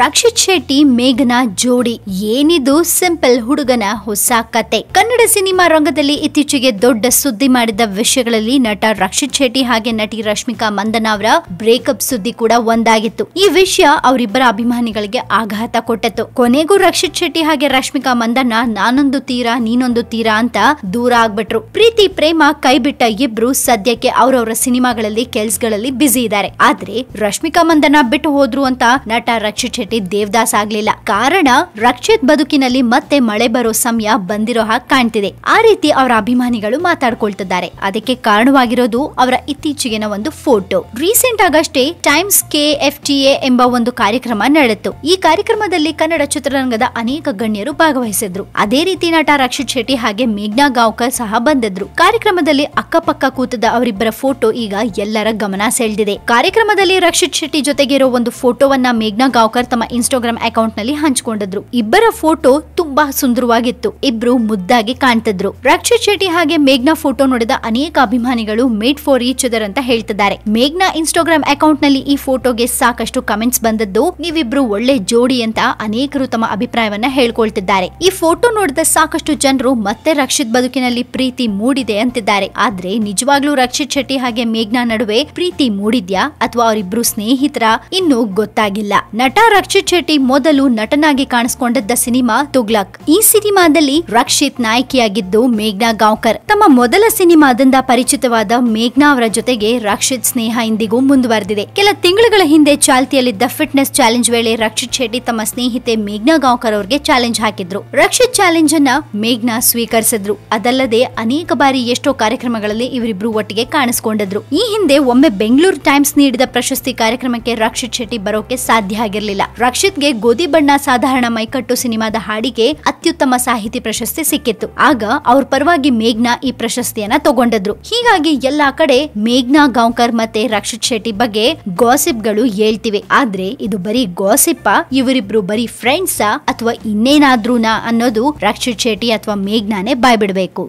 ರಕ್ಷಿತ್ ಶೆಟ್ಟಿ ಮೇಘನ ಜೋಡಿ ಏನಿದು ಸಿಂಪಲ್ ಹುಡುಗನ ಹೊಸ ಕತೆ ಕನ್ನಡ ಸಿನಿಮಾ ರಂಗದಲ್ಲಿ ಇತ್ತೀಚೆಗೆ ದೊಡ್ಡ ಸುದ್ದಿ ಮಾಡಿದ ವಿಷಯಗಳಲ್ಲಿ ನಟ ರಕ್ಷಿತ್ ಶೆಟ್ಟಿ ಹಾಗೆ ನಟಿ ರಶ್ಮಿಕಾ ಮಂದನ ಅವರ ಬ್ರೇಕಪ್ ಸುದ್ದಿ ಕೂಡ ಒಂದಾಗಿತ್ತು ಈ ವಿಷಯ ಅವರಿಬ್ಬರ ಅಭಿಮಾನಿಗಳಿಗೆ ಆಘಾತ ಕೊಟ್ಟಿತ್ತು ಕೊನೆಗೂ ರಕ್ಷಿತ್ ಶೆಟ್ಟಿ ಹಾಗೆ ರಶ್ಮಿಕಾ ಮಂದನ ನಾನೊಂದು ತೀರಾ ನೀನೊಂದು ತೀರಾ ಅಂತ ದೂರ ಆಗ್ಬಿಟ್ರು ಪ್ರೀತಿ ಪ್ರೇಮ ಕೈಬಿಟ್ಟ ಇಬ್ರು ಸದ್ಯಕ್ಕೆ ಅವರವರ ಸಿನಿಮಾಗಳಲ್ಲಿ ಕೆಲ್ಸಗಳಲ್ಲಿ ಬ್ಯುಸಿ ಇದ್ದಾರೆ ಆದ್ರೆ ರಶ್ಮಿಕಾ ಮಂದನ ಬಿಟ್ಟು ಹೋದ್ರು ಅಂತ ನಟ ರಕ್ಷಿತ್ ಶೆಟ್ಟಿ ದೇವದಾಸ್ ಆಗ್ಲಿಲ್ಲ ಕಾರಣ ರಕ್ಷಿತ್ ಬದುಕಿನಲ್ಲಿ ಮತ್ತೆ ಮಳೆ ಬರೋ ಸಮಯ ಬಂದಿರೋ ಹಾಗೆ ಕಾಣ್ತಿದೆ ಆ ರೀತಿ ಅವರ ಅಭಿಮಾನಿಗಳು ಮಾತಾಡ್ಕೊಳ್ತಿದ್ದಾರೆ ಅದಕ್ಕೆ ಕಾರಣವಾಗಿರೋದು ಅವರ ಇತ್ತೀಚೆಗಿನ ಒಂದು ಫೋಟೋ ರೀಸೆಂಟ್ ಆಗಷ್ಟೇ ಟೈಮ್ಸ್ ಕೆ ಎಫ್ ಟಿ ಎಂಬ ಒಂದು ಕಾರ್ಯಕ್ರಮ ನಡೆಯಿತು ಈ ಕಾರ್ಯಕ್ರಮದಲ್ಲಿ ಕನ್ನಡ ಚಿತ್ರರಂಗದ ಅನೇಕ ಗಣ್ಯರು ಭಾಗವಹಿಸಿದ್ರು ಅದೇ ರೀತಿ ನಟ ರಕ್ಷಿತ್ ಶೆಟ್ಟಿ ಹಾಗೆ ಮೇಘ್ನಾ ಗಾಂವ್ಕರ್ ಸಹ ಬಂದಿದ್ರು ಕಾರ್ಯಕ್ರಮದಲ್ಲಿ ಅಕ್ಕಪಕ್ಕ ಕೂತದ ಅವರಿಬ್ಬರ ಫೋಟೋ ಈಗ ಎಲ್ಲರ ಗಮನ ಸೆಳೆದಿದೆ ಕಾರ್ಯಕ್ರಮದಲ್ಲಿ ರಕ್ಷಿತ್ ಶೆಟ್ಟಿ ಜೊತೆಗೆ ಇರೋ ಒಂದು ಫೋಟೋವನ್ನ ಮೇಘ್ನಾ ಗಾಂವ್ಕರ್ ತಮ್ಮ ಇನ್ಸ್ಟಾಗ್ರಾಮ್ ನಲ್ಲಿ ಹಂಚಿಕೊಂಡಿದ್ರು ಇಬ್ಬರ ಫೋಟೋ ತುಂಬಾ ಸುಂದರವಾಗಿತ್ತು ಇಬ್ರು ಮುದ್ದಾಗಿ ಕಾಣ್ತಿದ್ರು ರಕ್ಷಿತ್ ಶೆಟ್ಟಿ ಹಾಗೆ ಮೇಘ್ನಾ ಫೋಟೋ ನೋಡಿದ ಅನೇಕ ಅಭಿಮಾನಿಗಳು ಮೇಡ್ ಫಾರ್ ಈಚ್ ಅದರ್ ಅಂತ ಹೇಳ್ತಿದ್ದಾರೆ ಮೇಘ್ನಾ ಇನ್ಸ್ಟಾಗ್ರಾಮ್ ಅಕೌಂಟ್ ನಲ್ಲಿ ಈ ಫೋಟೋಗೆ ಸಾಕಷ್ಟು ಕಮೆಂಟ್ಸ್ ಬಂದದ್ದು ನೀವಿಬ್ರು ಒಳ್ಳೆ ಜೋಡಿ ಅಂತ ಅನೇಕರು ತಮ್ಮ ಅಭಿಪ್ರಾಯವನ್ನ ಹೇಳ್ಕೊಳ್ತಿದ್ದಾರೆ ಈ ಫೋಟೋ ನೋಡಿದ ಸಾಕಷ್ಟು ಜನರು ಮತ್ತೆ ರಕ್ಷಿತ್ ಬದುಕಿನಲ್ಲಿ ಪ್ರೀತಿ ಮೂಡಿದೆ ಅಂತಿದ್ದಾರೆ ಆದ್ರೆ ನಿಜವಾಗ್ಲೂ ರಕ್ಷಿತ್ ಶೆಟ್ಟಿ ಹಾಗೆ ಮೇಘ್ನಾ ನಡುವೆ ಪ್ರೀತಿ ಮೂಡಿದ್ಯಾ ಅಥವಾ ಅವರಿಬ್ರು ಸ್ನೇಹಿತರ ಇನ್ನೂ ಗೊತ್ತಾಗಿಲ್ಲ ನಟ ರಕ್ಷಿತ್ ಶೆಟ್ಟಿ ಮೊದಲು ನಟನಾಗಿ ಕಾಣಿಸ್ಕೊಂಡಿದ್ದ ಸಿನಿಮಾ ತುಗ್ಲ ಈ ಸಿನಿಮಾದಲ್ಲಿ ರಕ್ಷಿತ್ ನಾಯಕಿಯಾಗಿದ್ದು ಮೇಘ್ನಾ ಗಾಂವ್ಕರ್ ತಮ್ಮ ಮೊದಲ ಸಿನಿಮಾದಿಂದ ಪರಿಚಿತವಾದ ಮೇಘ್ನಾ ಅವರ ಜೊತೆಗೆ ರಕ್ಷಿತ್ ಸ್ನೇಹ ಇಂದಿಗೂ ಮುಂದುವರೆದಿದೆ ಕೆಲ ತಿಂಗಳುಗಳ ಹಿಂದೆ ಚಾಲ್ತಿಯಲ್ಲಿದ್ದ ಫಿಟ್ನೆಸ್ ಚಾಲೆಂಜ್ ವೇಳೆ ರಕ್ಷಿತ್ ಶೆಟ್ಟಿ ತಮ್ಮ ಸ್ನೇಹಿತೆ ಮೇಘ್ನಾ ಗಾಂವ್ಕರ್ ಅವರಿಗೆ ಚಾಲೆಂಜ್ ಹಾಕಿದ್ರು ರಕ್ಷಿತ್ ಚಾಲೆಂಜ್ ಅನ್ನ ಮೇಘ್ನಾ ಸ್ವೀಕರಿಸಿದ್ರು ಅದಲ್ಲದೆ ಅನೇಕ ಬಾರಿ ಎಷ್ಟೋ ಕಾರ್ಯಕ್ರಮಗಳಲ್ಲಿ ಇವರಿಬ್ರು ಒಟ್ಟಿಗೆ ಕಾಣಿಸಿಕೊಂಡಿದ್ರು ಈ ಹಿಂದೆ ಒಮ್ಮೆ ಬೆಂಗಳೂರು ಟೈಮ್ಸ್ ನೀಡಿದ ಪ್ರಶಸ್ತಿ ಕಾರ್ಯಕ್ರಮಕ್ಕೆ ರಕ್ಷಿತ್ ಶೆಟ್ಟಿ ಬರೋಕೆ ಸಾಧ್ಯ ಆಗಿರಲಿಲ್ಲ ರಕ್ಷಿತ್ಗೆ ಗೋಧಿ ಬಣ್ಣ ಸಾಧಾರಣ ಮೈಕಟ್ಟು ಸಿನಿಮಾದ ಹಾಡಿಗೆ ಅತ್ಯುತ್ತಮ ಸಾಹಿತಿ ಪ್ರಶಸ್ತಿ ಸಿಕ್ಕಿತ್ತು ಆಗ ಅವ್ರ ಪರವಾಗಿ ಮೇಘ್ನಾ ಈ ಪ್ರಶಸ್ತಿಯನ್ನ ತಗೊಂಡದ್ರು ಹೀಗಾಗಿ ಎಲ್ಲಾ ಕಡೆ ಮೇಘ್ನಾ ಗಾಂವ್ಕರ್ ಮತ್ತೆ ರಕ್ಷಿತ್ ಶೆಟ್ಟಿ ಬಗ್ಗೆ ಗಾಸಿಪ್ ಗಳು ಹೇಳ್ತಿವೆ ಆದ್ರೆ ಇದು ಬರೀ ಗಾಸಿಪ್ ಇವರಿಬ್ರು ಬರೀ ಫ್ರೆಂಡ್ಸಾ ಅಥವಾ ಇನ್ನೇನಾದ್ರೂನಾ ಅನ್ನೋದು ರಕ್ಷಿತ್ ಶೆಟ್ಟಿ ಅಥವಾ ಮೇಘ್ನಾನೇ ಬಾಯ್ಬಿಡ್ಬೇಕು